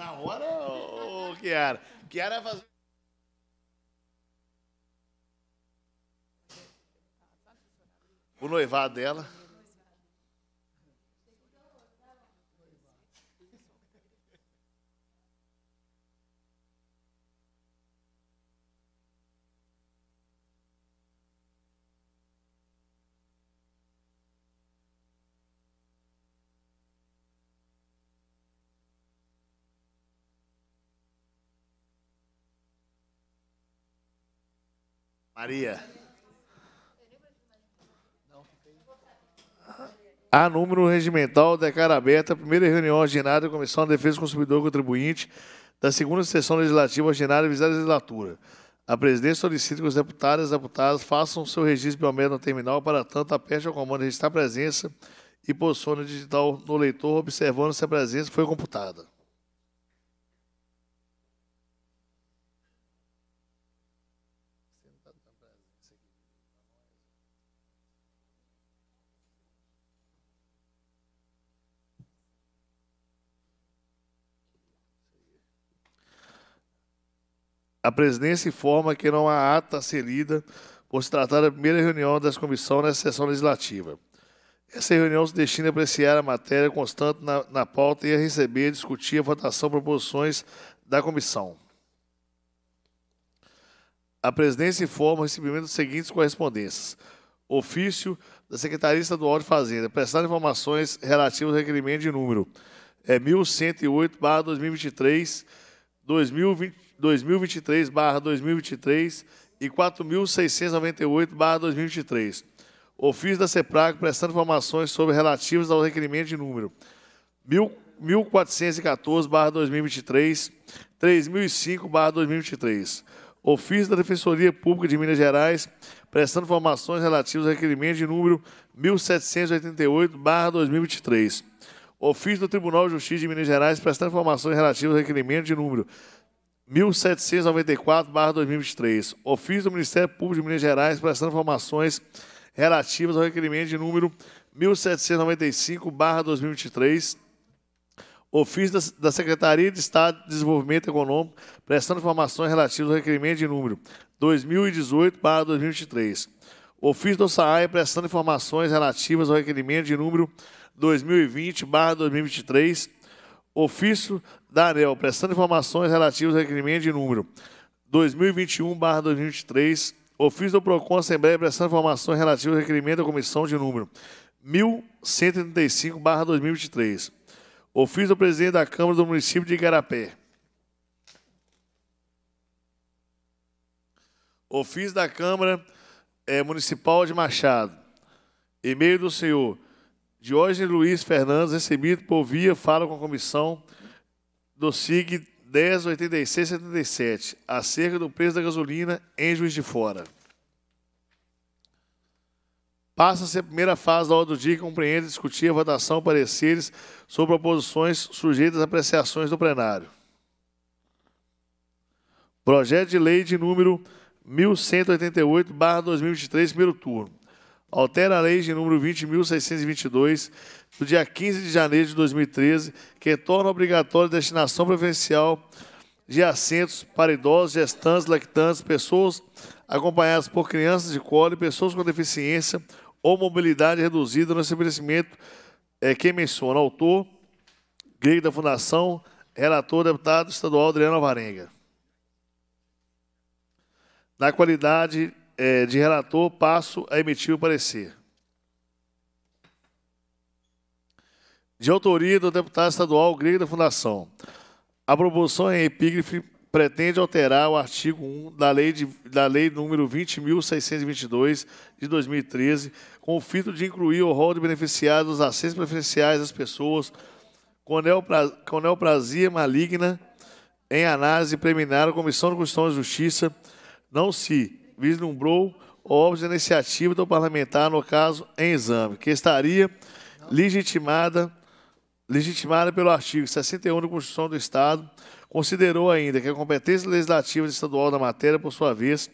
Na hora, ô, ô Kiara. Kiara vai fazer. O noivado dela. Maria. Há número regimental declara aberta a primeira reunião ordinária da Comissão de Defesa do Consumidor e Contribuinte da segunda sessão legislativa ordinária visada legislatura. A presidência solicita que os deputados e deputadas façam seu registro biométrico no terminal, para tanto aperte ao comando registrar presença e posicione digital no leitor, observando se a presença foi computada. A presidência informa que não há ata a ser lida por se tratar da primeira reunião das comissões nessa sessão legislativa. Essa reunião se destina a apreciar a matéria constante na, na pauta e a receber e discutir a votação proposições da comissão. A presidência informa o recebimento das seguintes correspondências. Ofício da Secretaria Estadual de Fazenda, prestar informações relativas ao requerimento de número é 1108-2023 2023-2023 e 4.698-2023. Ofício da CEPRAG prestando informações sobre relativos ao requerimento de número 1.414-2023, 3.005-2023. Ofício da Defensoria Pública de Minas Gerais, prestando informações relativas ao requerimento de número 1788-2023. Ofício do Tribunal de Justiça de Minas Gerais prestando informações relativas ao requerimento de número 1794-2023. Ofício do Ministério Público de Minas Gerais prestando informações relativas ao requerimento de número 1795-2023. Ofício da, Secretaria de Estado de Desenvolvimento Econômico prestando informações relativas ao requerimento de número 2018-2023. Ofício do SAAE prestando informações relativas ao requerimento de número 2020-2023, ofício da ANEL, prestando informações relativas ao requerimento de número 2021-2023, ofício do PROCON Assembleia, prestando informações relativas ao requerimento da comissão de número 1135-2023, ofício do presidente da Câmara do município de Igarapé. Ofício da Câmara é, Municipal de Machado. E-mail do senhor Diógenes Luiz Fernandes, recebido por via fala com a comissão do SIG 108677, acerca do preço da gasolina em Juiz de Fora. Passa-se a primeira fase da ordem do dia que compreende discutir a votação pareceres sobre proposições sujeitas a apreciações do plenário. Projeto de lei de número 1188, 2023, primeiro turno altera a lei de número 20.622, do dia 15 de janeiro de 2013, que torna obrigatória a destinação preferencial de assentos para idosos, gestantes, lactantes, pessoas acompanhadas por crianças de colo e pessoas com deficiência ou mobilidade reduzida no estabelecimento é, que menciona autor, grego da Fundação, relator deputado estadual Adriano Varenga. Na qualidade é, de relator, passo a emitir o parecer. De autoria do deputado estadual Grego da Fundação. A proposição em epígrafe pretende alterar o artigo 1 da Lei, de, da lei número 20.622, de 2013, com o fito de incluir o rol de beneficiados dos acessos preferenciais das pessoas com, neopra, com neoplasia maligna em análise preliminar à Comissão de Constituição e Justiça, não se vislumbrou obras a iniciativa do parlamentar, no caso em exame, que estaria legitimada, legitimada pelo artigo 61 da Constituição do Estado, considerou ainda que a competência legislativa estadual da matéria, por sua vez,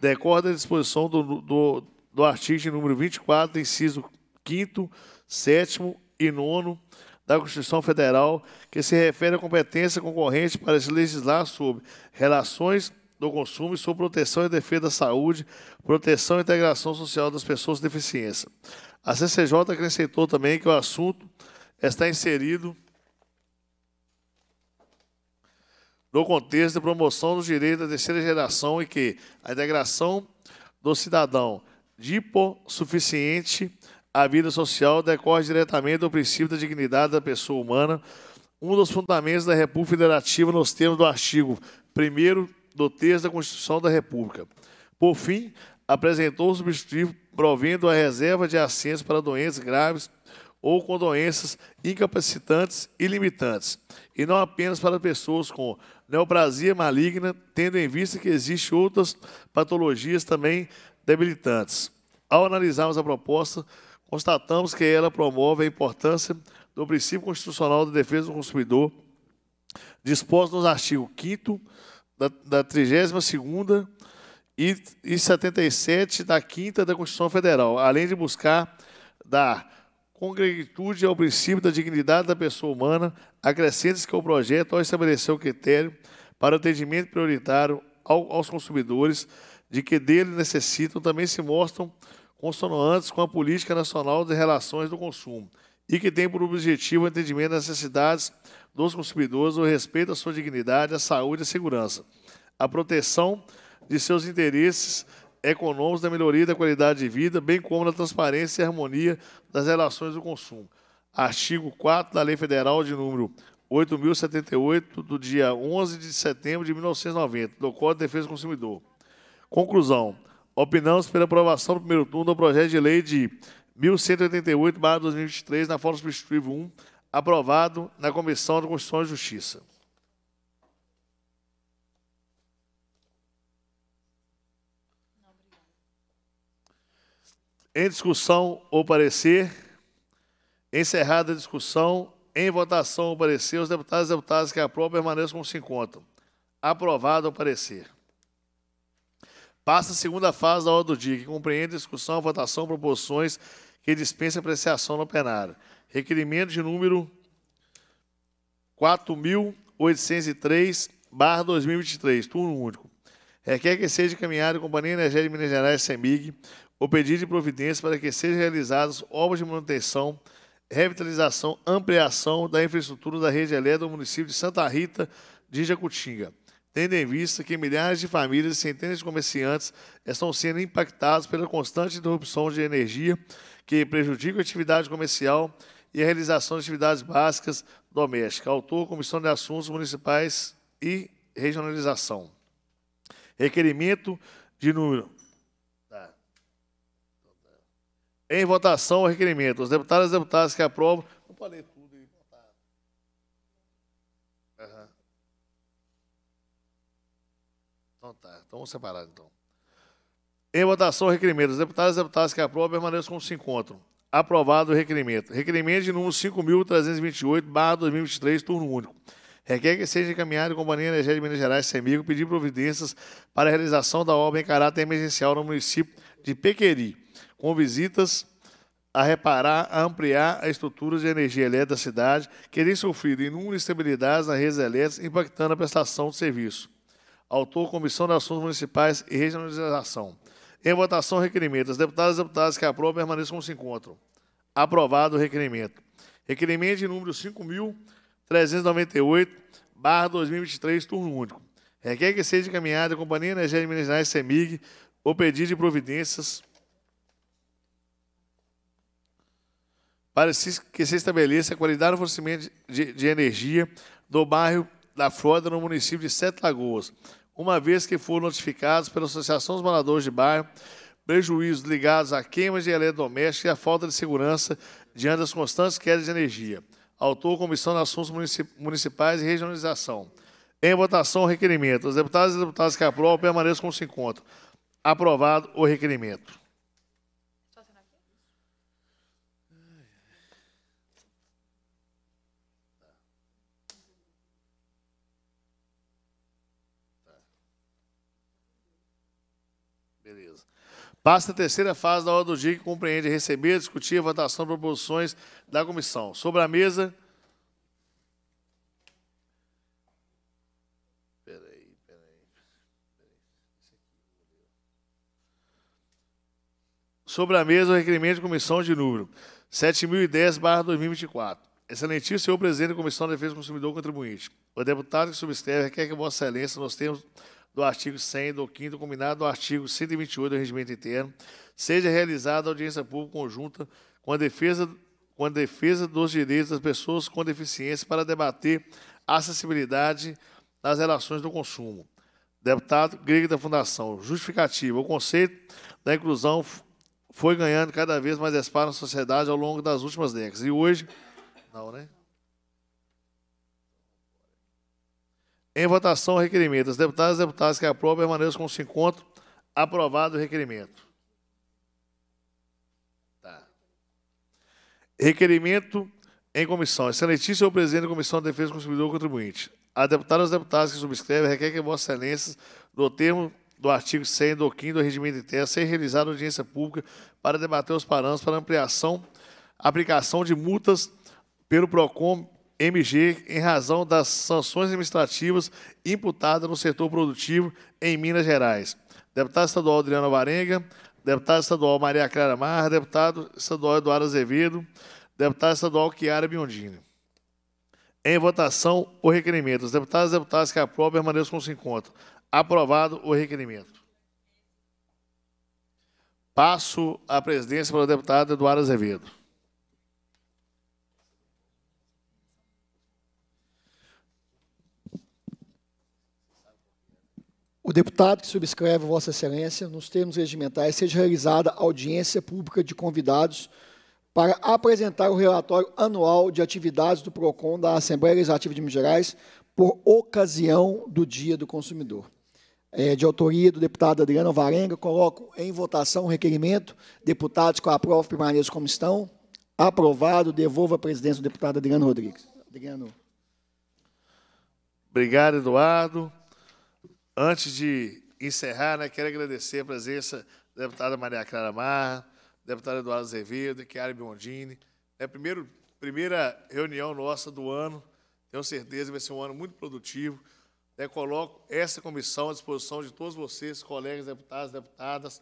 decorre da disposição do, do, do artigo de número 24, inciso 5º, 7 e 9 da Constituição Federal, que se refere à competência concorrente para se legislar sobre relações do consumo e sua proteção e defesa da saúde, proteção e integração social das pessoas com deficiência. A CCJ acrescentou também que o assunto está inserido no contexto de promoção dos direitos da terceira geração e que a integração do cidadão de hipossuficiente à vida social decorre diretamente do princípio da dignidade da pessoa humana, um dos fundamentos da República Federativa nos termos do artigo 1 do texto da Constituição da República. Por fim, apresentou o substitutivo provendo a reserva de assentos para doenças graves ou com doenças incapacitantes e limitantes, e não apenas para pessoas com neoplasia maligna, tendo em vista que existem outras patologias também debilitantes. Ao analisarmos a proposta, constatamos que ela promove a importância do princípio constitucional da defesa do consumidor, disposto nos artigos 5 da, 32ª e, e 77 da 5 da Constituição Federal, além de buscar dar congregitude ao princípio da dignidade da pessoa humana, acrescentes se que o projeto, ao estabelecer o critério para atendimento prioritário ao, aos consumidores, de que dele necessitam, também se mostram consonantes com a Política Nacional de Relações do Consumo, e que tem por objetivo o entendimento das necessidades dos consumidores, o respeito à sua dignidade, à saúde e à segurança, a proteção de seus interesses econômicos, da melhoria da qualidade de vida, bem como da transparência e harmonia das relações do consumo. Artigo 4 da Lei Federal de número 8.078, do dia 11 de setembro de 1990, do Código de Defesa do Consumidor. Conclusão. Opinamos pela aprovação do primeiro turno do projeto de lei de 1188-2023, na forma substitutiva 1, aprovado na Comissão de Constituição e Justiça. Em discussão ou parecer, encerrada a discussão, em votação ou parecer, os deputados e deputadas que aprovam permaneçam como se encontram. Aprovado o parecer. Passa a segunda fase da ordem do dia, que compreende discussão, votação, proposições que dispensa apreciação no plenário. Requerimento de número 4.803, barra 2023, turno único. Requer que seja encaminhado a Companhia Energética de Minas Gerais, CEMIG, o pedido de providência para que sejam realizadas obras de manutenção, revitalização, ampliação da infraestrutura da rede elétrica do município de Santa Rita de Jacutinga tendo em vista que milhares de famílias e centenas de comerciantes estão sendo impactados pela constante interrupção de energia que prejudica a atividade comercial e a realização de atividades básicas domésticas. Autor, Comissão de Assuntos Municipais e Regionalização. Requerimento de número. Tá. Em votação o requerimento. Os deputados e deputadas que aprovam. Não pode ler tudo. Então tá, então vamos separar então. Em votação, requerimento. Os deputados e deputadas que aprovam permaneçam como se encontram. Aprovado o requerimento. Requerimento de número 5.328-2023, turno único. Requer que seja encaminhado a Companhia Energética de Minas Gerais, CEMIGO, pedir providências para a realização da obra em caráter emergencial no município de Pequeri, com visitas a reparar, a ampliar a estrutura de energia elétrica da cidade, que tem sofrido inúmeras instabilidades nas redes elétricas, impactando a prestação de serviço. Autor, Comissão de Assuntos Municipais e Regionalização. Em votação, requerimento as Deputadas e deputados que aprovam permaneçam como se encontram. Aprovado o requerimento. Requerimento de número 5.398, barra 2023, turno único. Requer que seja encaminhada a Companhia Energia de Minas CEMIG, o pedido de providências para que se estabeleça a qualidade do fornecimento de, de energia do bairro da Frota, no município de Sete Lagoas, uma vez que foram notificados pela Associação dos Moradores de Bairro prejuízos ligados a queimas de eletrodomésticos e a falta de segurança diante das constantes quedas de energia. Autor, Comissão de Assuntos Municipais e Regionalização. Em votação, o requerimento. Os deputados e deputadas que aprovam permaneçam como se encontram. Aprovado o requerimento. Passa a terceira fase da ordem do dia que compreende receber, discutir e votação de proposições da comissão. Sobre a mesa. Peraí, peraí. Sobre a mesa, o requerimento de comissão de número 7010-2024. Excelentíssimo senhor presidente da Comissão de Defesa do Consumidor e Contribuinte. O deputado que subscreve requer que Vossa Excelência, nós termos do artigo 100 do 5 combinado do artigo 128 do Regimento Interno, seja realizada audiência pública conjunta com a defesa com a defesa dos direitos das pessoas com deficiência para debater acessibilidade nas relações do consumo. Deputado Greg da Fundação, justificativa. O conceito da inclusão foi ganhando cada vez mais espaço na sociedade ao longo das últimas décadas. E hoje, não, né? Em votação, o requerimento. As deputadas e deputadas que aprovam permaneçam com se encontro. Aprovado o requerimento. Tá. Requerimento em comissão. Excelentíssimo senhor presidente da Comissão de Defesa do Consumidor e Contribuinte. A deputada e os deputados que subscrevem requer que Vossa Excelência, do termo do artigo 100 do 5 do Regimento de Terra, seja realizada audiência pública para debater os parâmetros para ampliação, aplicação de multas pelo PROCON MG em razão das sanções administrativas imputadas no setor produtivo em Minas Gerais. Deputado estadual Adriano Varenga, deputado estadual Maria Clara Mar, deputado estadual Eduardo Azevedo, deputado estadual Chiara Biondini. Em votação, o requerimento. Os deputados e deputadas que aprovam permaneçam como se encontram. Aprovado o requerimento. Passo a presidência para o deputado Eduardo Azevedo. O deputado que subscreve, Vossa Excelência, nos termos regimentais, seja realizada audiência pública de convidados para apresentar o relatório anual de atividades do PROCON da Assembleia Legislativa de Minas Gerais por ocasião do Dia do Consumidor. É, de autoria do deputado Adriano Varenga, coloco em votação o requerimento. Deputados com a prova permaneçam como estão. Aprovado. Devolvo a presidência do deputado Adriano Rodrigues. Adriano. Obrigado, Eduardo. Antes de encerrar, né, quero agradecer a presença da deputada Maria Clara Marra, deputada Eduardo Azevedo, Chiara Biondini. É a primeira reunião nossa do ano. Tenho certeza que vai ser um ano muito produtivo. É, coloco essa comissão à disposição de todos vocês, colegas, deputados, deputadas.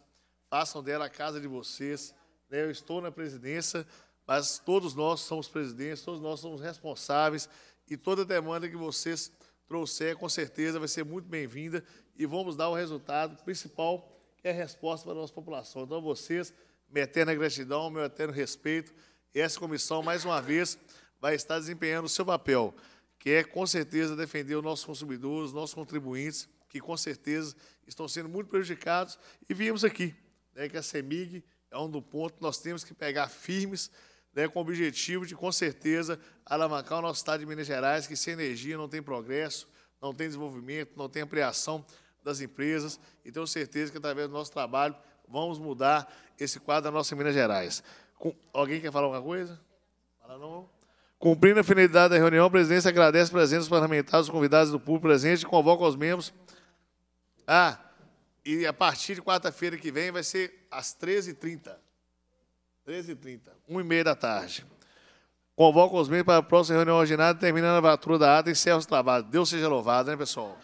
Façam dela a casa de vocês. Né, eu estou na presidência, mas todos nós somos presidentes, todos nós somos responsáveis e toda demanda que vocês trouxer, com certeza vai ser muito bem-vinda e vamos dar o resultado principal, que é a resposta para a nossa população. Então, a vocês, minha eterna gratidão, meu eterno respeito. Essa comissão, mais uma vez, vai estar desempenhando o seu papel, que é, com certeza, defender os nossos consumidores, os nossos contribuintes, que, com certeza, estão sendo muito prejudicados. E viemos aqui, né, que a CEMIG é um do ponto que nós temos que pegar firmes né, com o objetivo de, com certeza, alavancar o nosso Estado de Minas Gerais, que sem energia não tem progresso, não tem desenvolvimento, não tem ampliação das empresas. E tenho certeza que, através do nosso trabalho, vamos mudar esse quadro da nossa Minas Gerais. Com... Alguém quer falar alguma coisa? Fala não. Cumprindo a finalidade da reunião, a presidência agradece a presença dos parlamentares, os convidados do público presente e convoca os membros. Ah, e a partir de quarta-feira que vem vai ser às 13h30. 13h30, 1h30 da tarde. Convoco os membros para a próxima reunião ordinária, terminando a abertura da ata e encerra os trabalhos. Deus seja louvado, né, pessoal?